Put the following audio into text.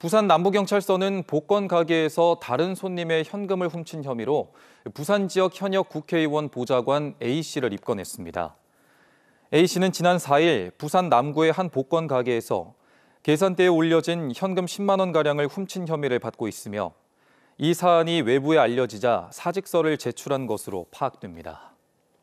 부산 남부경찰서는 복권 가게에서 다른 손님의 현금을 훔친 혐의로 부산 지역 현역 국회의원 보좌관 A씨를 입건했습니다. A씨는 지난 4일 부산 남구의 한 복권 가게에서 계산대에 올려진 현금 10만 원가량을 훔친 혐의를 받고 있으며 이 사안이 외부에 알려지자 사직서를 제출한 것으로 파악됩니다.